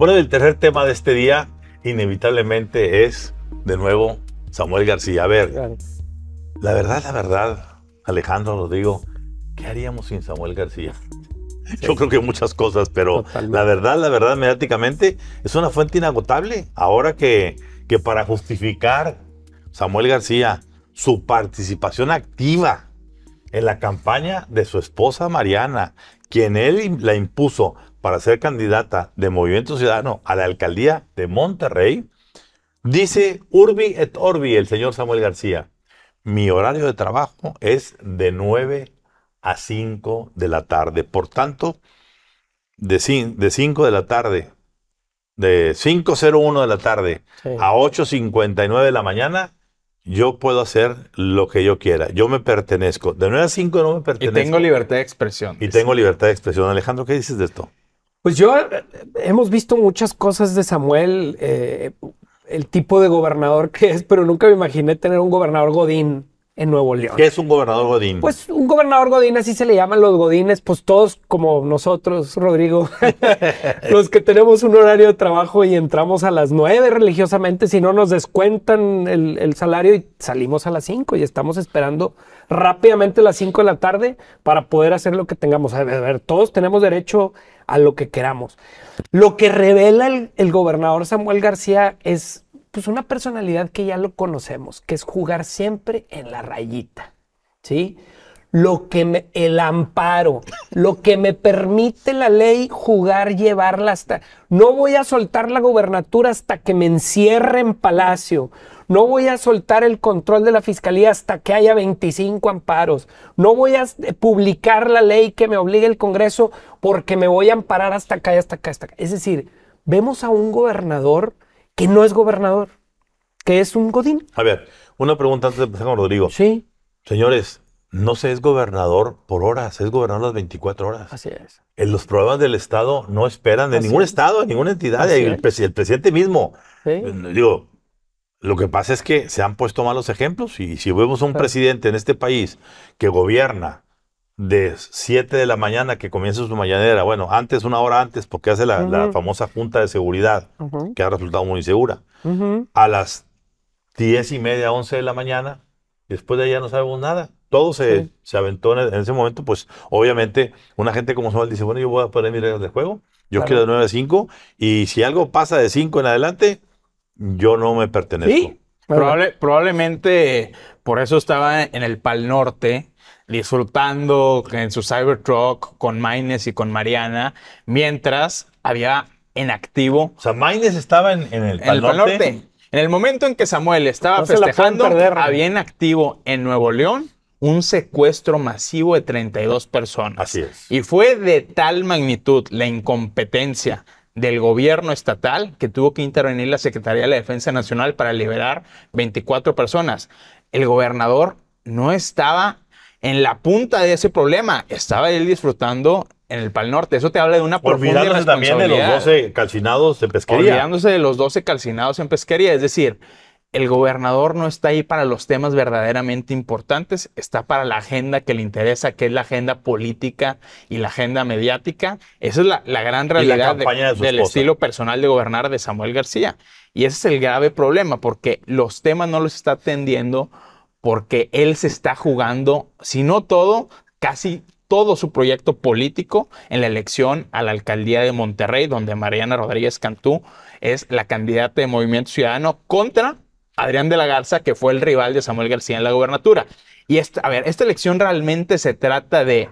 Bueno, el tercer tema de este día inevitablemente es, de nuevo, Samuel García. A ver, la verdad, la verdad, Alejandro, lo digo, ¿qué haríamos sin Samuel García? Yo creo que muchas cosas, pero la verdad, la verdad, mediáticamente es una fuente inagotable. Ahora que, que para justificar Samuel García su participación activa en la campaña de su esposa Mariana, quien él la impuso para ser candidata de Movimiento Ciudadano a la alcaldía de Monterrey, dice Urbi et Orbi el señor Samuel García, mi horario de trabajo es de 9 a 5 de la tarde. Por tanto, de, 5 de la tarde, de 5.01 de la tarde a 8.59 de la mañana, yo puedo hacer lo que yo quiera. Yo me pertenezco. De 9 a 5 no me pertenezco. Y tengo libertad de expresión. Y tengo libertad de expresión. Alejandro, ¿qué dices de esto? Pues yo eh, eh, hemos visto muchas cosas de Samuel, eh, el tipo de gobernador que es, pero nunca me imaginé tener un gobernador Godín en Nuevo León. ¿Qué es un gobernador Godín? Pues un gobernador Godín, así se le llaman los Godines, pues todos como nosotros, Rodrigo, los que tenemos un horario de trabajo y entramos a las nueve religiosamente, si no nos descuentan el, salario y salimos a las 5 y estamos esperando rápidamente las 5 de la tarde para poder hacer lo que tengamos. A ver, todos tenemos derecho a lo que queramos. Lo que revela el gobernador Samuel García es pues una personalidad que ya lo conocemos, que es jugar siempre en la rayita, ¿sí? Lo que me, el amparo, lo que me permite la ley jugar, llevarla hasta. No voy a soltar la gobernatura hasta que me encierre en palacio. No voy a soltar el control de la fiscalía hasta que haya 25 amparos. No voy a eh, publicar la ley que me obligue el Congreso porque me voy a amparar hasta acá y hasta acá, hasta acá. Es decir, vemos a un gobernador que no es gobernador, que es un godín. A ver, una pregunta antes de empezar con Rodrigo. Sí. Señores, no se es gobernador por horas, es gobernador las 24 horas. Así es. En eh, los problemas del Estado no esperan de ningún Estado, de ninguna entidad, el, presidente mismo. ¿Sí? Eh, digo, lo que pasa es que se han puesto malos ejemplos y si vemos un presidente en este país que gobierna de 7 de la mañana que comienza su mañanera, bueno, antes, una hora antes, porque hace la, famosa junta de seguridad, que ha resultado muy insegura, a las 10 y media, 11 de la mañana, después de allá no sabemos nada. Todo se, aventó en, ese momento, pues obviamente una gente como Samuel dice, bueno, yo voy a poner mi regla de juego, yo quiero de 9 a 5, y si algo pasa de 5 en adelante, yo no me pertenezco. probablemente por eso estaba en el Pal Norte, disfrutando en su Cybertruck con Maines y con Mariana, mientras había en activo. O sea, Maines estaba en, el, norte. En el momento en que Samuel estaba festejando, había en activo en Nuevo León un secuestro masivo de 32 personas. Así es. Y fue de tal magnitud la incompetencia del gobierno estatal que tuvo que intervenir la Secretaría de la Defensa Nacional para liberar 24 personas. El gobernador no estaba en la punta de ese problema estaba él disfrutando en el Pal Norte. Eso te habla de una profunda Olvidándose también de los 12 calcinados en pesquería. Olvidándose de los 12 calcinados en pesquería. Es decir, el gobernador no está ahí para los temas verdaderamente importantes, está para la agenda que le interesa, que es la agenda política y la agenda mediática. Esa es la, gran realidad del estilo personal de gobernar de Samuel García. Y ese es el grave problema, porque los temas no los está atendiendo porque él se está jugando, si no todo, casi todo su proyecto político en la elección a la alcaldía de Monterrey, donde Mariana Rodríguez Cantú es la candidata de Movimiento Ciudadano contra Adrián de la Garza, que fue el rival de Samuel García en la gobernatura. Y esta, a ver, esta elección realmente se trata de,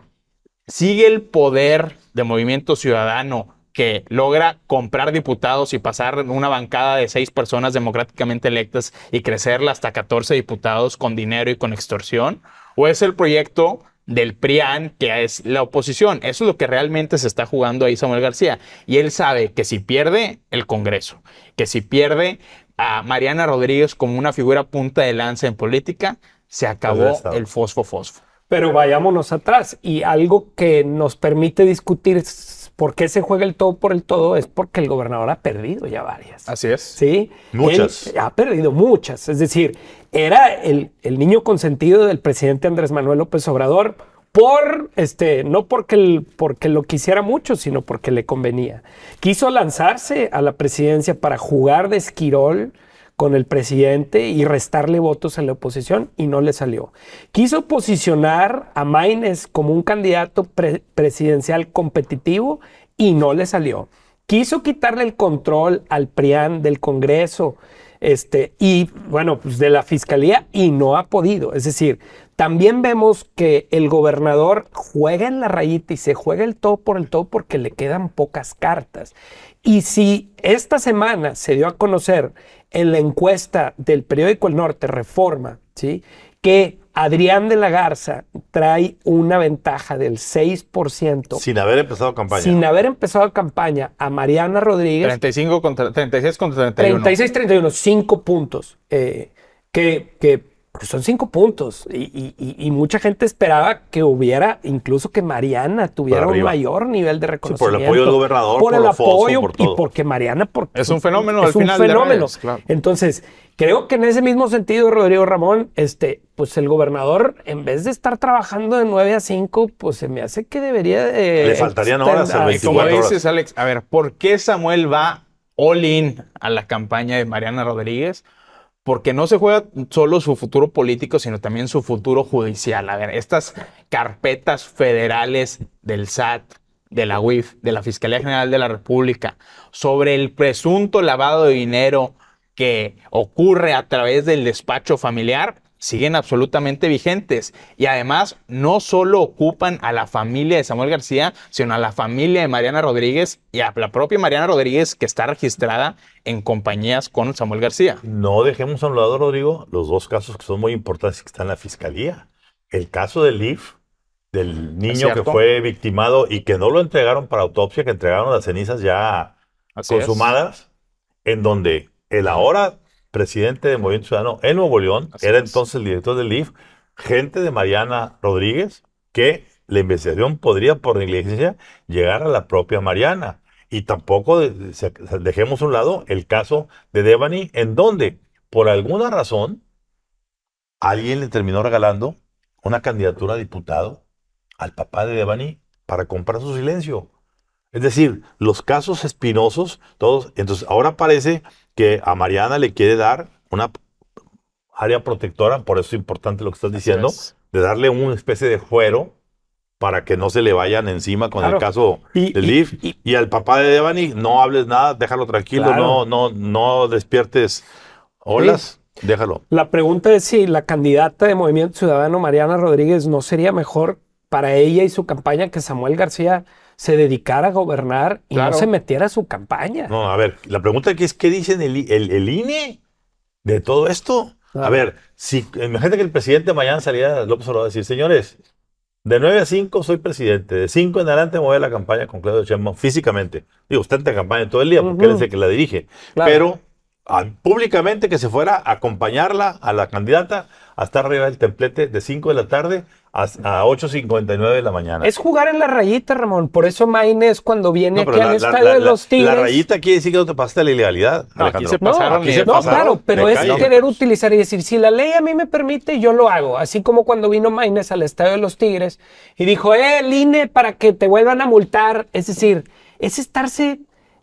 ¿sigue el poder de Movimiento Ciudadano que logra comprar diputados y pasar una bancada de seis personas democráticamente electas y crecerla hasta 14 diputados con dinero y con extorsión? ¿O es el proyecto del PRIAN, que es la oposición. Eso es lo que realmente se está jugando ahí Samuel García. Y él sabe que si pierde el Congreso, que si pierde a Mariana Rodríguez como una figura punta de lanza en política, se pues acabó el fosfo-fosfo. Pero vayámonos atrás y algo que nos permite discutir ¿Por qué se juega el todo por el todo? Es porque el gobernador ha perdido ya varias. Así es. Sí. Muchas. ha perdido muchas. Es decir, era el, niño consentido del presidente Andrés Manuel López Obrador por este, no porque, porque lo quisiera mucho, sino porque le convenía. Quiso lanzarse a la presidencia para jugar de esquirol con el presidente y restarle votos a la oposición y no le salió. Quiso posicionar a Maines como un candidato presidencial competitivo y no le salió. Quiso quitarle el control al PRIAN del Congreso este, y, bueno, pues de la Fiscalía y no ha podido. Es decir, también vemos que el gobernador juega en la rayita y se juega el todo por el todo porque le quedan pocas cartas. Y si esta semana se dio a conocer en la encuesta del periódico El Norte, Reforma, ¿sí? que Adrián de la Garza trae una ventaja del 6%. Sin haber empezado campaña. Sin haber empezado campaña a Mariana Rodríguez. 35 contra, 36 contra 31. 36-31, 5 puntos. Eh, que, que son cinco puntos y, mucha gente esperaba que hubiera, incluso que Mariana tuviera un mayor nivel de reconocimiento. por el apoyo del gobernador, por, el apoyo y porque Mariana... Porque es un fenómeno es al un final fenómeno. Entonces, creo que en ese mismo sentido, Rodrigo Ramón, este, pues el gobernador, en vez de estar trabajando de 9 a 5, pues se me hace que debería... Le faltarían horas a 24 Como dices, Alex, a ver, ¿por qué Samuel va all in a la campaña de Mariana Rodríguez? porque no se juega solo su futuro político, sino también su futuro judicial. A ver, estas carpetas federales del SAT, de la UIF, de la Fiscalía General de la República, sobre el presunto lavado de dinero que ocurre a través del despacho familiar, siguen absolutamente vigentes y además no solo ocupan a la familia de Samuel García, sino a la familia de Mariana Rodríguez y a la propia Mariana Rodríguez que está registrada en compañías con Samuel García. No dejemos a un lado, Rodrigo, los dos casos que son muy importantes que están en la fiscalía. El caso del IF, del niño que fue victimado y que no lo entregaron para autopsia, que entregaron las cenizas ya consumadas, en donde el ahora presidente del Movimiento Ciudadano en Nuevo León, era entonces el director del IF, gente de Mariana Rodríguez, que la investigación podría por negligencia llegar a la propia Mariana. Y tampoco dejemos a un lado el caso de Devani, en donde, por alguna razón, alguien le terminó regalando una candidatura a diputado al papá de Devani para comprar su silencio. Es decir, los casos espinosos, todos. Entonces, ahora parece que a Mariana le quiere dar una área protectora, por eso es importante lo que estás diciendo, de darle una especie de fuero para que no se le vayan encima con el caso y, de Y, al papá de Devani, no hables nada, déjalo tranquilo, no, no, no despiertes olas, déjalo. La pregunta es si la candidata de Movimiento Ciudadano, Mariana Rodríguez, no sería mejor para ella y su campaña que Samuel García se dedicara a gobernar y no se metiera a su campaña. No, a ver, la pregunta aquí es, ¿qué dicen el, INE de todo esto? Ah. A ver, si, imagínate que el presidente mañana saliera López Obrador a decir, señores, de 9 a 5 soy presidente, de 5 en adelante voy a la campaña con Claudio Chemo, físicamente. Digo, usted está en campaña todo el día porque él es el que la dirige. Pero públicamente que se fuera a acompañarla a la candidata hasta arriba del templete de 5 de la tarde a, 8.59 de la mañana. Es jugar en la rayita, Ramón. Por eso Maines cuando viene aquí al estadio de los Tigres... La rayita quiere decir que no te pasaste la ilegalidad, no, no, claro, pero es querer utilizar y decir, si la ley a mí me permite, yo lo hago. Así como cuando vino Maines al estadio de los Tigres y dijo, eh, el INE para que te vuelvan a multar. Es decir, es estarse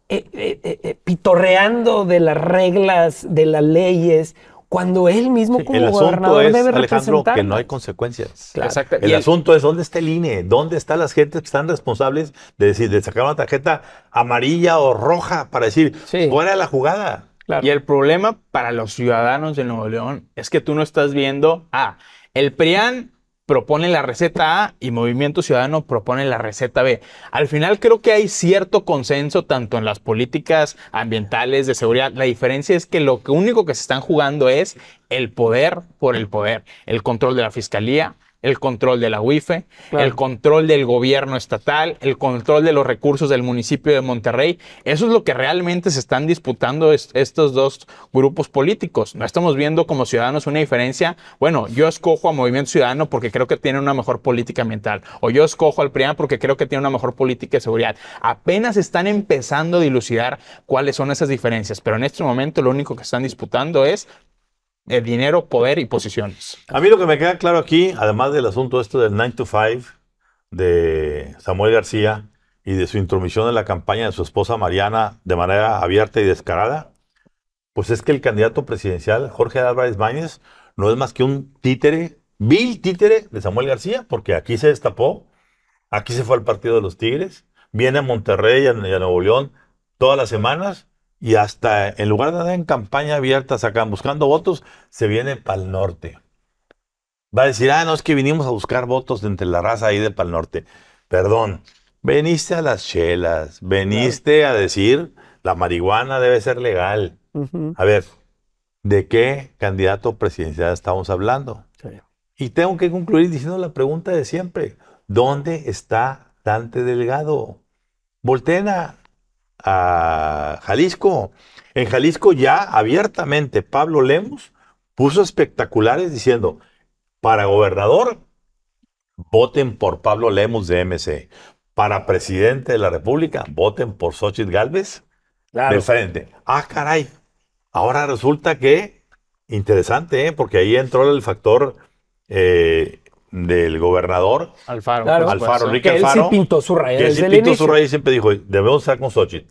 eh, eh, eh, eh, pitorreando de las reglas, de las leyes, cuando él mismo como el gobernador debe Alejandro, que no hay consecuencias. El, asunto es dónde está el INE, dónde están las gentes que están responsables de decir, de sacar una tarjeta amarilla o roja para decir cuál fuera la jugada. Y el problema para los ciudadanos de Nuevo León es que tú no estás viendo, ah, el PRIAN Proponen la receta A y Movimiento Ciudadano propone la receta B. Al final creo que hay cierto consenso tanto en las políticas ambientales, de seguridad. La diferencia es que lo único que se están jugando es el poder por el poder, el control de la fiscalía, el control de la UIFE, el control del gobierno estatal, el control de los recursos del municipio de Monterrey. Eso es lo que realmente se están disputando estos dos grupos políticos. No estamos viendo como ciudadanos una diferencia. Bueno, yo escojo a Movimiento Ciudadano porque creo que tiene una mejor política ambiental, o yo escojo al PRIAM porque creo que tiene una mejor política de seguridad. Apenas están empezando a dilucidar cuáles son esas diferencias, pero en este momento lo único que están disputando es el dinero, poder y posiciones. A mí lo que me queda claro aquí, además del asunto esto del 9 to 5 de Samuel García y de su intromisión en la campaña de su esposa Mariana de manera abierta y descarada, pues es que el candidato presidencial Jorge Álvarez báñez no es más que un títere, vil títere de Samuel García, porque aquí se destapó, aquí se fue al partido de los Tigres, viene a Monterrey y a, Nuevo León todas las semanas y hasta en lugar de andar en campaña abierta, sacan buscando votos, se viene para el norte. Va a decir, ah, no, es que vinimos a buscar votos de entre la raza ahí de Pal Norte. Perdón, veniste a las chelas, veniste a decir, la marihuana debe ser legal. A ver, ¿de qué candidato presidencial estamos hablando? Y tengo que concluir diciendo la pregunta de siempre, ¿dónde está Dante Delgado? Voltena a Jalisco. En Jalisco ya abiertamente Pablo Lemos puso espectaculares diciendo, para gobernador, voten por Pablo Lemos de MC. Para presidente de la República, voten por Xochitl Galvez de frente. Ah, caray. Ahora resulta que, interesante, ¿eh? porque ahí entró el factor eh, del gobernador Alfaro, Alfaro, él sí pintó su raíz. él pintó su y siempre dijo, debemos estar con Xochitl.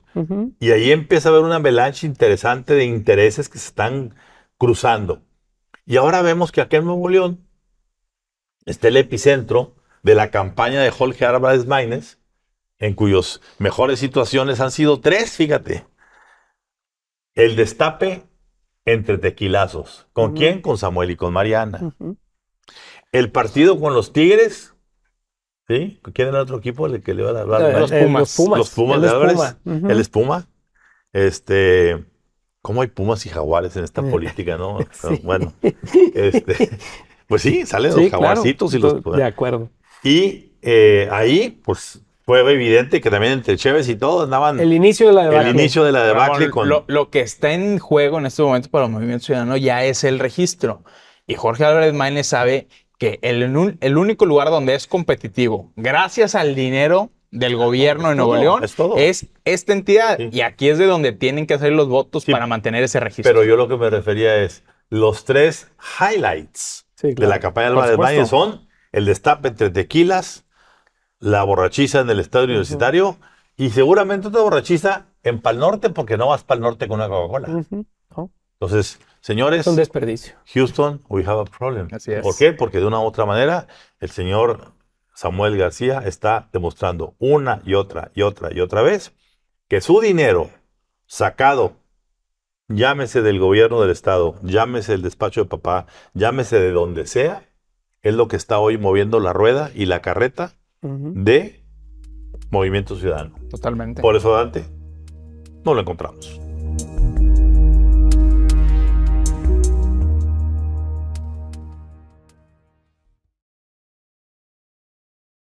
Y ahí empieza a haber una avalanche interesante de intereses que se están cruzando. Y ahora vemos que aquí en Nuevo León está el epicentro de la campaña de Jorge Álvarez Maínez, en cuyos mejores situaciones han sido tres, fíjate. El destape entre tequilazos. ¿Con quién? Con Samuel y con Mariana el partido con los Tigres. ¿Sí? ¿Quién era el otro equipo el que le iba a hablar? los, Pumas. los Pumas. de Álvarez. El Espuma. Este. ¿Cómo hay Pumas y Jaguares en esta eh, política, no? Ah, bueno. Este, pues sí, salen los jaguarcitos y los De acuerdo. Y eh, ahí, pues. Fue evidente que también entre Chévez y todos andaban. El inicio de la debacle. El inicio de la debacle. Lo, que está en juego en este momento para el Movimiento Ciudadano ya es el registro. Y Jorge Álvarez Maine sabe el, único lugar donde es competitivo, gracias al dinero del gobierno de Nuevo León es, esta entidad y aquí es de donde tienen que hacer los votos para mantener ese registro. Pero yo lo que me refería es los tres highlights de la campaña de Alba de Valle son el destape entre tequilas, la borrachiza en el estado universitario y seguramente otra borrachiza en Pal Norte porque no vas Pal Norte con una Coca-Cola. Entonces, Señores, es un Houston, we have a problem. Así ¿Por qué? Porque de una u otra manera, el señor Samuel García está demostrando una y otra y otra y otra vez que su dinero sacado, llámese del gobierno del Estado, llámese del despacho de papá, llámese de donde sea, es lo que está hoy moviendo la rueda y la carreta de Movimiento Ciudadano. Totalmente. Por eso, Dante, no lo encontramos.